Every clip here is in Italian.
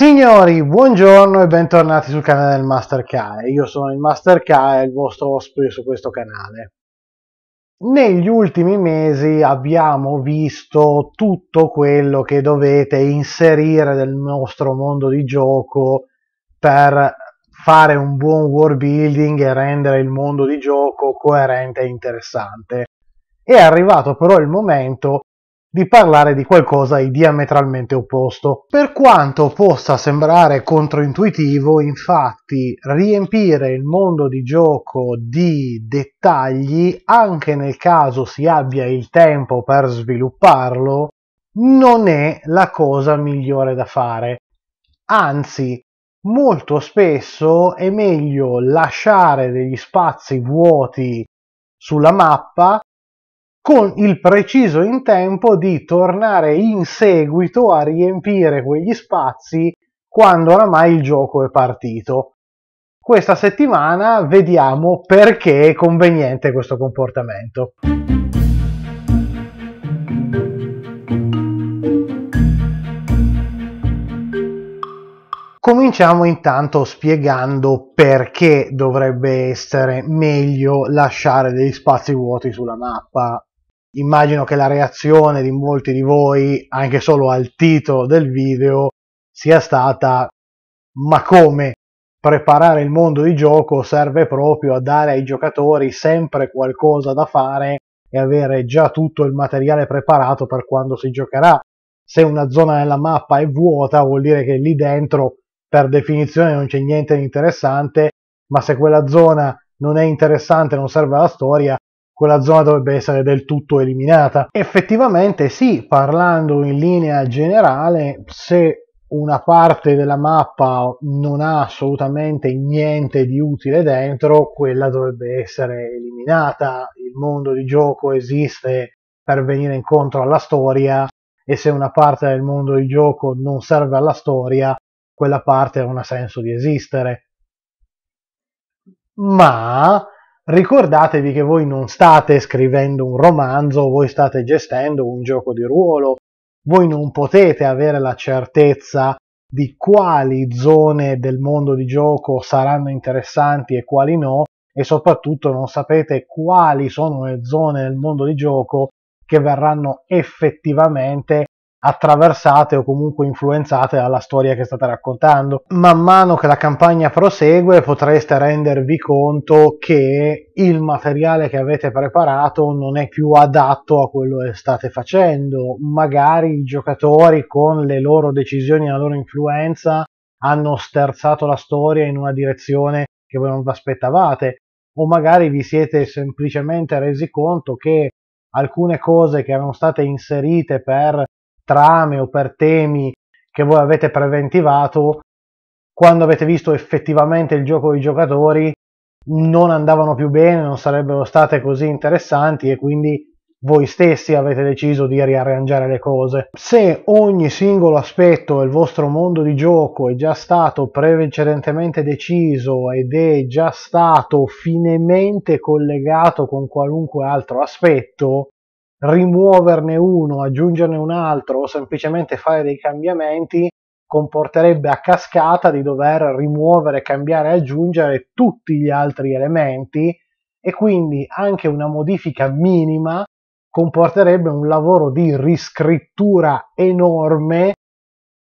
Signori, buongiorno e bentornati sul canale del Master K. Io sono il Master K e il vostro ospite su questo canale. Negli ultimi mesi abbiamo visto tutto quello che dovete inserire nel nostro mondo di gioco per fare un buon world building e rendere il mondo di gioco coerente e interessante. È arrivato però il momento di parlare di qualcosa di diametralmente opposto. Per quanto possa sembrare controintuitivo, infatti, riempire il mondo di gioco di dettagli, anche nel caso si abbia il tempo per svilupparlo, non è la cosa migliore da fare. Anzi, molto spesso è meglio lasciare degli spazi vuoti sulla mappa con il preciso in tempo di tornare in seguito a riempire quegli spazi quando oramai il gioco è partito. Questa settimana vediamo perché è conveniente questo comportamento. Cominciamo intanto spiegando perché dovrebbe essere meglio lasciare degli spazi vuoti sulla mappa immagino che la reazione di molti di voi, anche solo al titolo del video, sia stata ma come preparare il mondo di gioco serve proprio a dare ai giocatori sempre qualcosa da fare e avere già tutto il materiale preparato per quando si giocherà. Se una zona della mappa è vuota vuol dire che lì dentro per definizione non c'è niente di interessante, ma se quella zona non è interessante, non serve alla storia, quella zona dovrebbe essere del tutto eliminata. Effettivamente sì, parlando in linea generale, se una parte della mappa non ha assolutamente niente di utile dentro, quella dovrebbe essere eliminata. Il mondo di gioco esiste per venire incontro alla storia e se una parte del mondo di gioco non serve alla storia, quella parte non ha senso di esistere. Ma ricordatevi che voi non state scrivendo un romanzo, voi state gestendo un gioco di ruolo, voi non potete avere la certezza di quali zone del mondo di gioco saranno interessanti e quali no e soprattutto non sapete quali sono le zone del mondo di gioco che verranno effettivamente attraversate o comunque influenzate dalla storia che state raccontando. Man mano che la campagna prosegue potreste rendervi conto che il materiale che avete preparato non è più adatto a quello che state facendo, magari i giocatori con le loro decisioni e la loro influenza hanno sterzato la storia in una direzione che voi non vi aspettavate o magari vi siete semplicemente resi conto che alcune cose che erano state inserite per trame o per temi che voi avete preventivato, quando avete visto effettivamente il gioco dei giocatori, non andavano più bene, non sarebbero state così interessanti e quindi voi stessi avete deciso di riarrangiare le cose. Se ogni singolo aspetto del vostro mondo di gioco è già stato precedentemente deciso ed è già stato finemente collegato con qualunque altro aspetto, rimuoverne uno, aggiungerne un altro o semplicemente fare dei cambiamenti comporterebbe a cascata di dover rimuovere, cambiare e aggiungere tutti gli altri elementi e quindi anche una modifica minima comporterebbe un lavoro di riscrittura enorme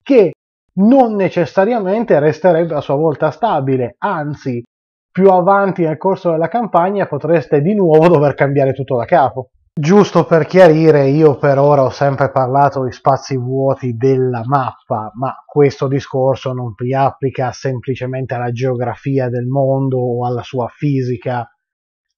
che non necessariamente resterebbe a sua volta stabile, anzi più avanti nel corso della campagna potreste di nuovo dover cambiare tutto da capo. Giusto per chiarire, io per ora ho sempre parlato di spazi vuoti della mappa, ma questo discorso non si applica semplicemente alla geografia del mondo o alla sua fisica,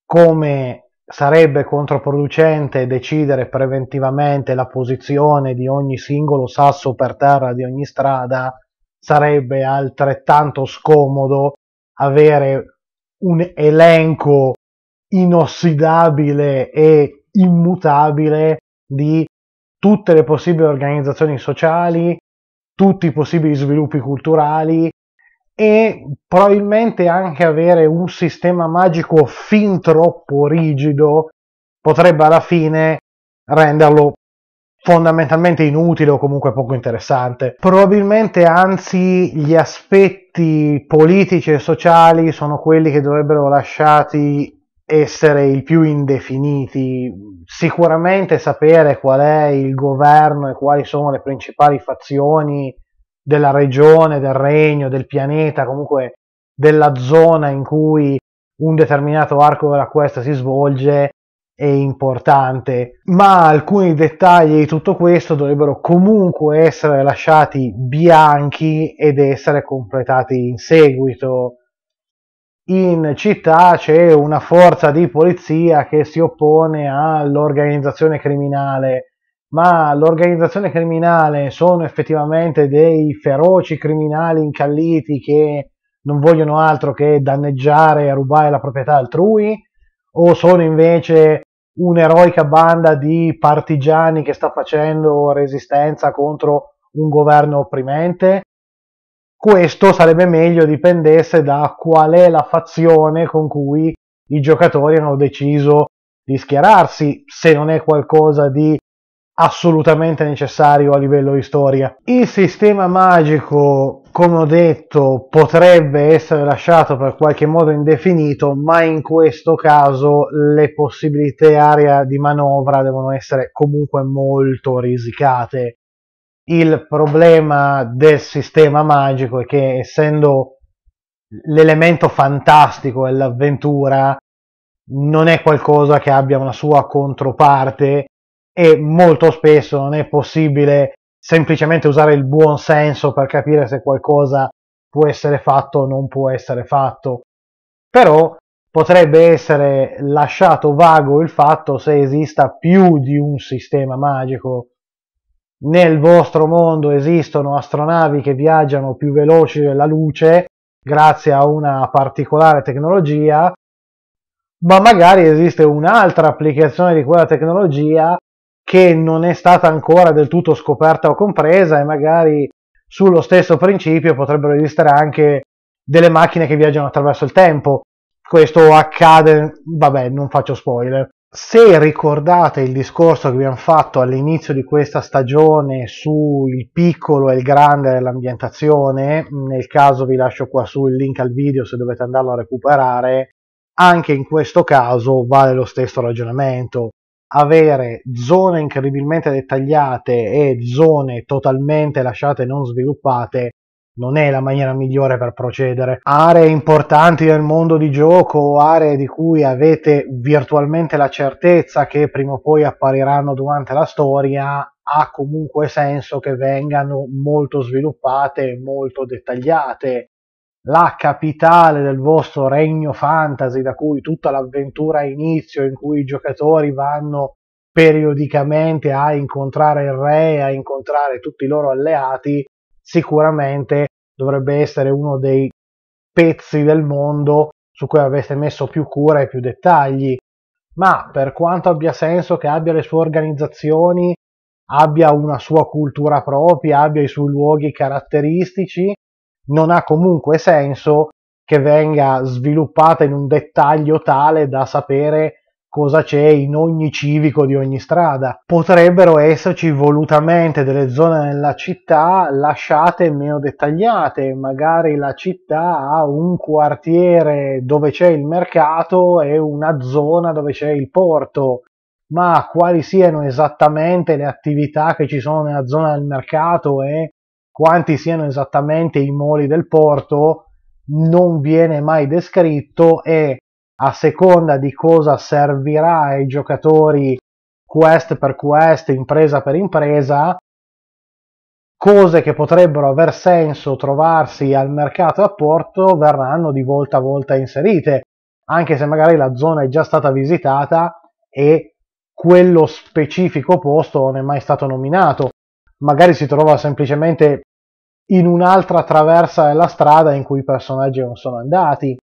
come sarebbe controproducente decidere preventivamente la posizione di ogni singolo sasso per terra di ogni strada, sarebbe altrettanto scomodo avere un elenco inossidabile e immutabile di tutte le possibili organizzazioni sociali, tutti i possibili sviluppi culturali e probabilmente anche avere un sistema magico fin troppo rigido potrebbe alla fine renderlo fondamentalmente inutile o comunque poco interessante. Probabilmente anzi gli aspetti politici e sociali sono quelli che dovrebbero lasciati essere i più indefiniti, sicuramente sapere qual è il governo e quali sono le principali fazioni della regione, del regno, del pianeta, comunque della zona in cui un determinato arco della questa si svolge è importante, ma alcuni dettagli di tutto questo dovrebbero comunque essere lasciati bianchi ed essere completati in seguito in città c'è una forza di polizia che si oppone all'organizzazione criminale, ma l'organizzazione criminale sono effettivamente dei feroci criminali incalliti che non vogliono altro che danneggiare e rubare la proprietà altrui o sono invece un'eroica banda di partigiani che sta facendo resistenza contro un governo opprimente? questo sarebbe meglio dipendesse da qual è la fazione con cui i giocatori hanno deciso di schierarsi, se non è qualcosa di assolutamente necessario a livello di storia. Il sistema magico, come ho detto, potrebbe essere lasciato per qualche modo indefinito, ma in questo caso le possibilità area di manovra devono essere comunque molto risicate. Il problema del sistema magico è che essendo l'elemento fantastico dell'avventura non è qualcosa che abbia una sua controparte e molto spesso non è possibile semplicemente usare il buon senso per capire se qualcosa può essere fatto o non può essere fatto. Però potrebbe essere lasciato vago il fatto se esista più di un sistema magico nel vostro mondo esistono astronavi che viaggiano più veloci della luce grazie a una particolare tecnologia, ma magari esiste un'altra applicazione di quella tecnologia che non è stata ancora del tutto scoperta o compresa e magari sullo stesso principio potrebbero esistere anche delle macchine che viaggiano attraverso il tempo. Questo accade, vabbè, non faccio spoiler. Se ricordate il discorso che abbiamo fatto all'inizio di questa stagione sul piccolo e il grande dell'ambientazione, nel caso vi lascio qua su il link al video se dovete andarlo a recuperare, anche in questo caso vale lo stesso ragionamento. Avere zone incredibilmente dettagliate e zone totalmente lasciate non sviluppate non è la maniera migliore per procedere. Aree importanti del mondo di gioco, aree di cui avete virtualmente la certezza che prima o poi appariranno durante la storia, ha comunque senso che vengano molto sviluppate, e molto dettagliate. La capitale del vostro regno fantasy, da cui tutta l'avventura ha inizio, in cui i giocatori vanno periodicamente a incontrare il re, a incontrare tutti i loro alleati, sicuramente dovrebbe essere uno dei pezzi del mondo su cui avete messo più cura e più dettagli, ma per quanto abbia senso che abbia le sue organizzazioni, abbia una sua cultura propria, abbia i suoi luoghi caratteristici, non ha comunque senso che venga sviluppata in un dettaglio tale da sapere cosa c'è in ogni civico di ogni strada. Potrebbero esserci volutamente delle zone nella città lasciate meno dettagliate, magari la città ha un quartiere dove c'è il mercato e una zona dove c'è il porto. Ma quali siano esattamente le attività che ci sono nella zona del mercato e quanti siano esattamente i moli del porto non viene mai descritto e a seconda di cosa servirà ai giocatori quest per quest, impresa per impresa, cose che potrebbero aver senso trovarsi al mercato a porto verranno di volta a volta inserite, anche se magari la zona è già stata visitata e quello specifico posto non è mai stato nominato. Magari si trova semplicemente in un'altra traversa della strada in cui i personaggi non sono andati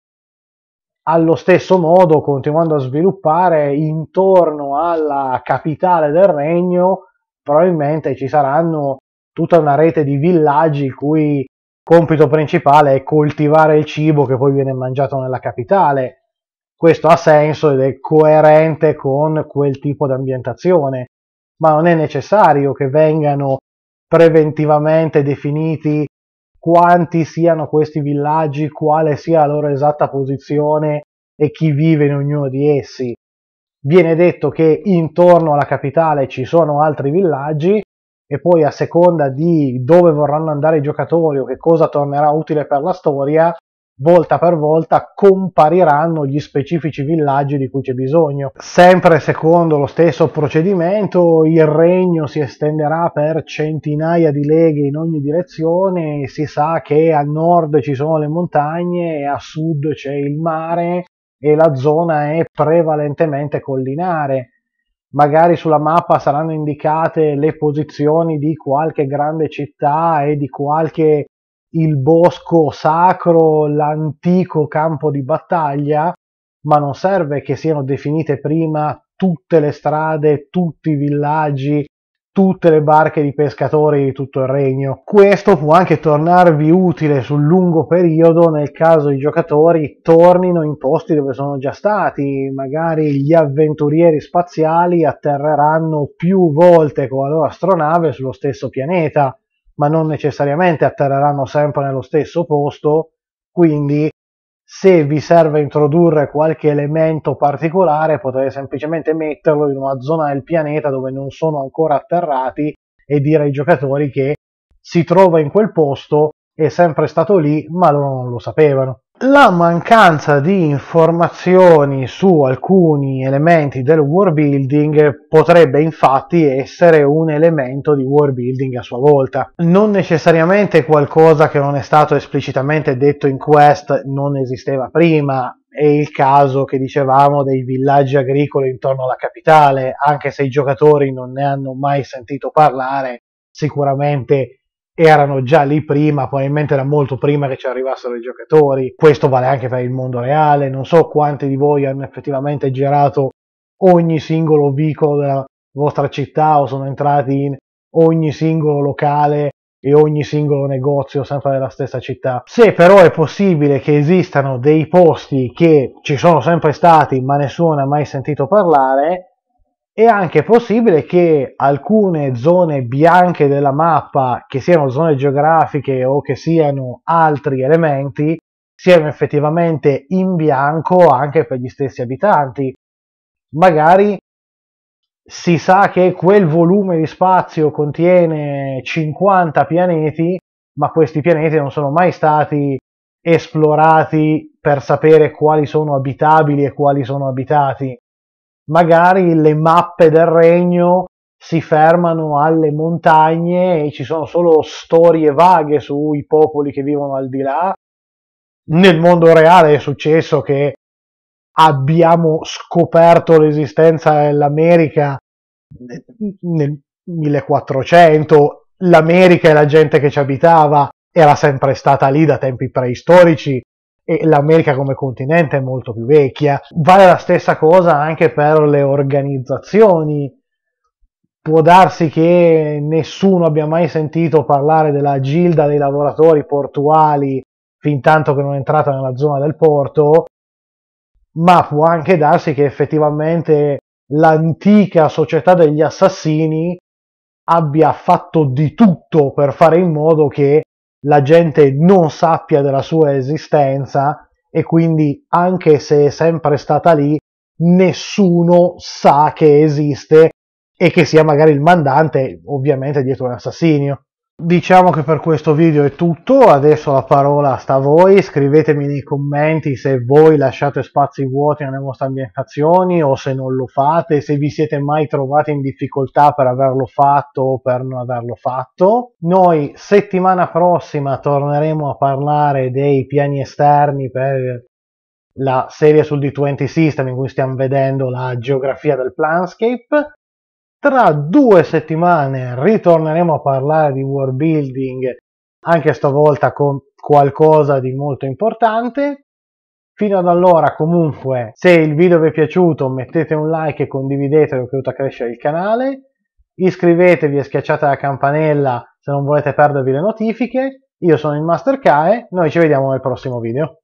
allo stesso modo, continuando a sviluppare intorno alla capitale del regno, probabilmente ci saranno tutta una rete di villaggi il cui compito principale è coltivare il cibo che poi viene mangiato nella capitale. Questo ha senso ed è coerente con quel tipo di ambientazione, ma non è necessario che vengano preventivamente definiti quanti siano questi villaggi, quale sia la loro esatta posizione e chi vive in ognuno di essi. Viene detto che intorno alla capitale ci sono altri villaggi e poi a seconda di dove vorranno andare i giocatori o che cosa tornerà utile per la storia, volta per volta compariranno gli specifici villaggi di cui c'è bisogno. Sempre secondo lo stesso procedimento, il regno si estenderà per centinaia di leghe in ogni direzione, si sa che a nord ci sono le montagne, a sud c'è il mare e la zona è prevalentemente collinare. Magari sulla mappa saranno indicate le posizioni di qualche grande città e di qualche il bosco sacro, l'antico campo di battaglia, ma non serve che siano definite prima tutte le strade, tutti i villaggi, tutte le barche di pescatori di tutto il regno. Questo può anche tornarvi utile sul lungo periodo nel caso i giocatori tornino in posti dove sono già stati, magari gli avventurieri spaziali atterreranno più volte con la loro astronave sullo stesso pianeta ma non necessariamente atterreranno sempre nello stesso posto, quindi se vi serve introdurre qualche elemento particolare potete semplicemente metterlo in una zona del pianeta dove non sono ancora atterrati e dire ai giocatori che si trova in quel posto, è sempre stato lì, ma loro non lo sapevano. La mancanza di informazioni su alcuni elementi del world building potrebbe infatti essere un elemento di world building a sua volta. Non necessariamente qualcosa che non è stato esplicitamente detto in quest non esisteva prima, è il caso che dicevamo dei villaggi agricoli intorno alla capitale, anche se i giocatori non ne hanno mai sentito parlare, sicuramente erano già lì prima, probabilmente era molto prima che ci arrivassero i giocatori. Questo vale anche per il mondo reale. Non so quanti di voi hanno effettivamente girato ogni singolo vicolo della vostra città o sono entrati in ogni singolo locale e ogni singolo negozio sempre nella stessa città. Se però è possibile che esistano dei posti che ci sono sempre stati ma nessuno ha mai sentito parlare, è anche possibile che alcune zone bianche della mappa, che siano zone geografiche o che siano altri elementi, siano effettivamente in bianco anche per gli stessi abitanti. Magari si sa che quel volume di spazio contiene 50 pianeti, ma questi pianeti non sono mai stati esplorati per sapere quali sono abitabili e quali sono abitati magari le mappe del regno si fermano alle montagne e ci sono solo storie vaghe sui popoli che vivono al di là. Nel mondo reale è successo che abbiamo scoperto l'esistenza dell'America nel 1400, l'America e la gente che ci abitava era sempre stata lì da tempi preistorici e l'America come continente è molto più vecchia. Vale la stessa cosa anche per le organizzazioni. Può darsi che nessuno abbia mai sentito parlare della Gilda dei lavoratori portuali fin tanto che non è entrata nella zona del porto, ma può anche darsi che effettivamente l'antica società degli assassini abbia fatto di tutto per fare in modo che la gente non sappia della sua esistenza e quindi anche se è sempre stata lì, nessuno sa che esiste e che sia magari il mandante, ovviamente dietro un assassinio. Diciamo che per questo video è tutto, adesso la parola sta a voi, scrivetemi nei commenti se voi lasciate spazi vuoti nelle vostre ambientazioni o se non lo fate, se vi siete mai trovati in difficoltà per averlo fatto o per non averlo fatto. Noi settimana prossima torneremo a parlare dei piani esterni per la serie sul D20 System in cui stiamo vedendo la geografia del Planscape tra due settimane ritorneremo a parlare di world building, anche stavolta con qualcosa di molto importante. Fino ad allora comunque, se il video vi è piaciuto mettete un like e condividetelo che aiuta a crescere il canale, iscrivetevi e schiacciate la campanella se non volete perdervi le notifiche. Io sono il Master Kae, noi ci vediamo nel prossimo video.